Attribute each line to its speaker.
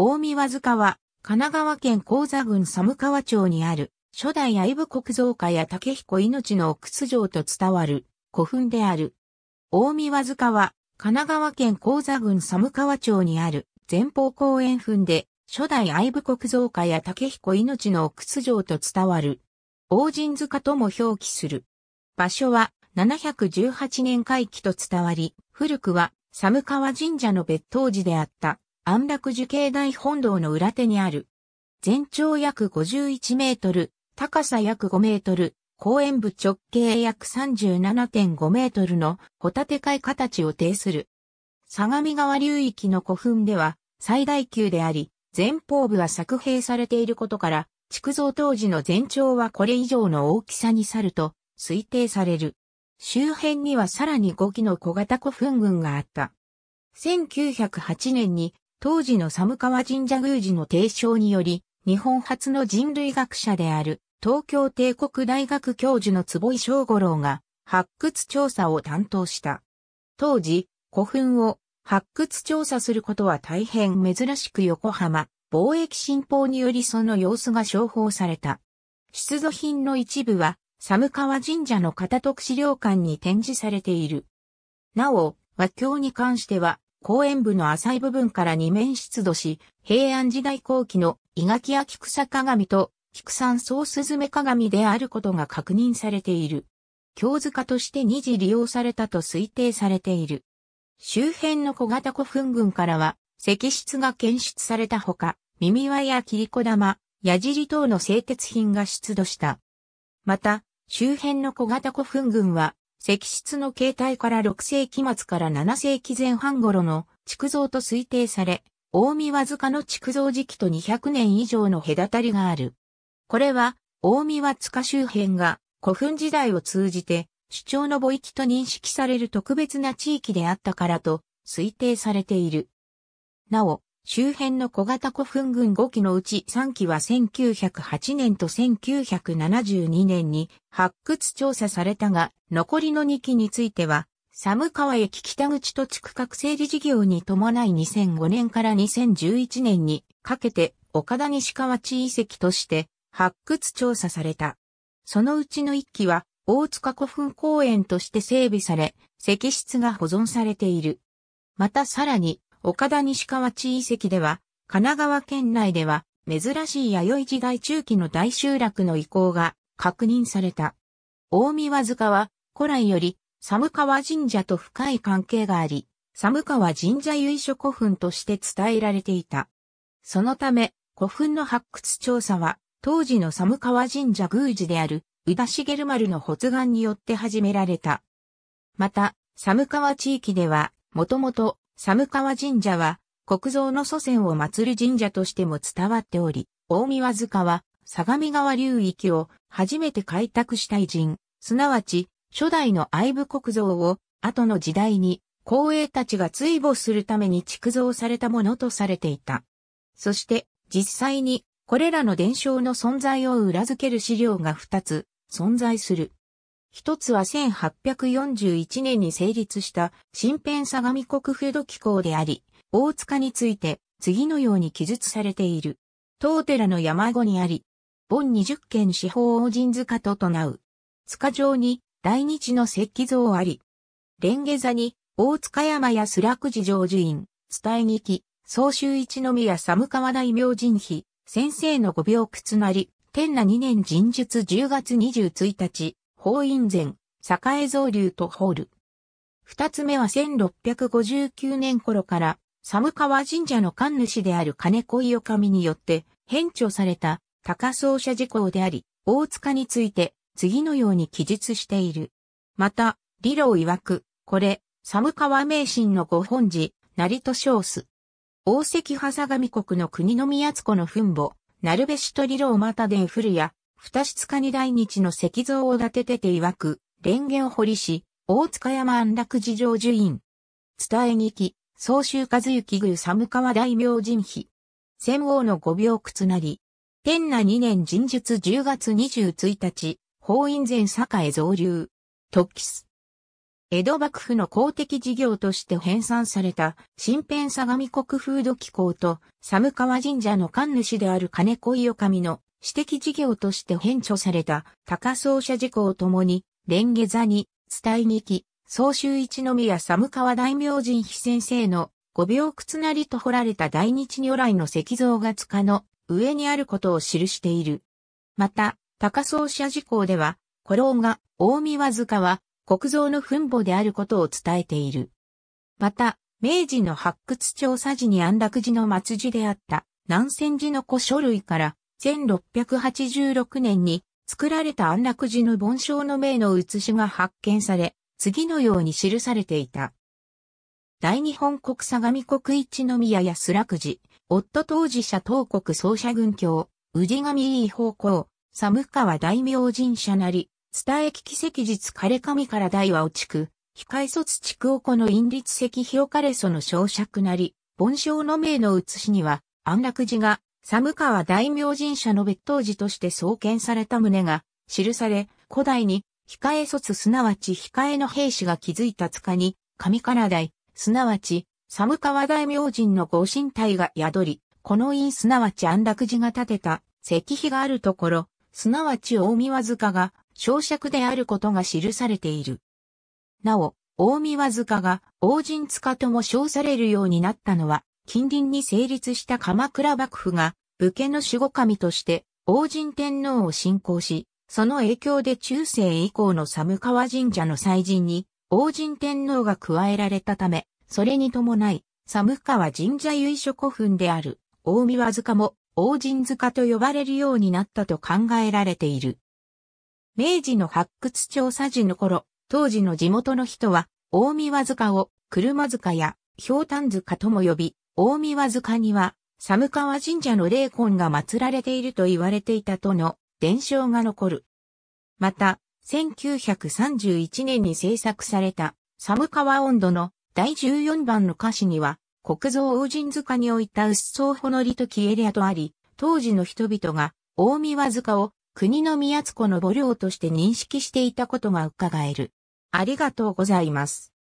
Speaker 1: 大見和塚は、神奈川県高座郡寒川町にある、初代愛部国造家や竹彦命の奥津城と伝わる古墳である。大見和塚は、神奈川県高座郡寒川町にある前方後円墳で、初代愛部国造家や竹彦命の奥津城と伝わる、王神塚とも表記する。場所は、718年回帰と伝わり、古くは、寒川神社の別当寺であった。安楽樹境大本堂の裏手にある。全長約51メートル、高さ約5メートル、公園部直径約37.5メートルのホタテ貝形を呈する。相模川流域の古墳では最大級であり、前方部は作兵されていることから、築造当時の全長はこれ以上の大きさに去ると推定される。周辺にはさらに5基の小型古墳群があった。1908年に当時の寒川神社宮司の提唱により、日本初の人類学者である東京帝国大学教授の坪井正五郎が発掘調査を担当した。当時、古墳を発掘調査することは大変珍しく横浜貿易新報によりその様子が商報された。出土品の一部は寒川神社の片徳資料館に展示されている。なお、和教に関しては公園部の浅い部分から二面出土し、平安時代後期の伊垣や菊草鏡と菊山総雀鏡であることが確認されている。京塚として二次利用されたと推定されている。周辺の小型古墳群からは、石室が検出されたほか、耳輪や切子玉、矢尻等の製鉄品が出土した。また、周辺の小型古墳群は、石室の形態から6世紀末から7世紀前半頃の築造と推定され、大見ず塚の築造時期と200年以上の隔たりがある。これは、大見ず塚周辺が古墳時代を通じて、主張の母域と認識される特別な地域であったからと推定されている。なお、周辺の小型古墳群5基のうち3基は1908年と1972年に発掘調査されたが、残りの2基については、寒川駅北口土地区画整理事業に伴い2005年から2011年にかけて岡田西川地遺跡として発掘調査された。そのうちの1基は大塚古墳公園として整備され、石室が保存されている。またさらに、岡田西川地遺跡では、神奈川県内では、珍しい弥生時代中期の大集落の遺構が確認された。大見塚は、古来より、寒川神社と深い関係があり、寒川神社由緒古墳として伝えられていた。そのため、古墳の発掘調査は、当時の寒川神社宮司である、宇田茂丸の発願によって始められた。また、寒川地域では、もともと寒川神社は、国蔵の祖先を祀る神社としても伝わっており、大宮塚は、相模川流域を初めて開拓した偉人、すなわち、初代の愛部国蔵を、後の時代に、公営たちが追慕するために築造されたものとされていた。そして、実際に、これらの伝承の存在を裏付ける資料が2つ、存在する。一つは1841年に成立した新編相模国風土機構であり、大塚について次のように記述されている。当寺の山後にあり、本二十件四方王神塚と唱う。塚上に大日の石器像あり。蓮華座に大塚山や須楽寺上寺院、伝え劇、総集一宮寒川大明神碑、先生の五病屈なり、天那二年人術10月21日、法院前、栄造流とホール。二つ目は1659年頃から、寒川神社の神主である金子伊予神によって、返帳された高奏者事項であり、大塚について、次のように記述している。また、理論曰く、これ、寒川名神の御本寺、成戸少数。大関波佐上国の国の宮津子の墳墓、なるべしと理路また伝古や、二質化に来日の石像を立ててて曰く、蓮華を掘りし、大塚山安楽寺上樹院。伝えにき、総集和幸宮寒川大明神碑。戦王の五病屈なり。天那二年人術10月21日、法院前栄造流。特記す。江戸幕府の公的事業として編纂された、新編相模国風土機構と、寒川神社の神主である金子恋お神の、私的事業として編著された高奏者事項ともに、蓮華座に、伝い劇、総州一宮寒川大明神比先生の五秒靴なりと彫られた大日如来の石像が塚の上にあることを記している。また、高奏者事項では、古老が大見塚は国蔵の墳墓であることを伝えている。また、明治の発掘調査時に安楽寺の末寺であった南仙寺の古書類から1686年に作られた安楽寺の盆章の銘の写しが発見され、次のように記されていた。大日本国相模国一宮安楽寺、夫当事者東国総社軍教、氏神い方向、寒川大明神社なり、伝え聞き石日枯れ神から大和落地区、非海卒地区おこの隠立石広枯れその小尺なり、盆章の銘の写しには、安楽寺が寒川大明神社の別当寺として創建された旨が記され、古代に、控え卒すなわち控えの兵士が築いた塚に、上から台、すなわち、寒川大明神のご神体が宿り、この院すなわち安楽寺が建てた石碑があるところ、すなわち大宮塚が、小尺であることが記されている。なお、大宮塚が、王神塚とも称されるようになったのは、近隣に成立した鎌倉幕府が武家の守護神として王神天皇を信仰し、その影響で中世以降の寒川神社の祭神に王神天皇が加えられたため、それに伴い、寒川神社由緒古墳である大宮塚も王神塚と呼ばれるようになったと考えられている。明治の発掘調査時の頃、当時の地元の人は、大宮塚を車塚や氷炭塚とも呼び、大宮塚には、寒川神社の霊魂が祀られていると言われていたとの伝承が残る。また、1931年に制作された寒川温度の第14番の歌詞には、国蔵王神塚に置いた薄蒼ほのりと消えりゃとあり、当時の人々が大宮塚を国の宮津湖の母領として認識していたことが伺える。ありがとうございます。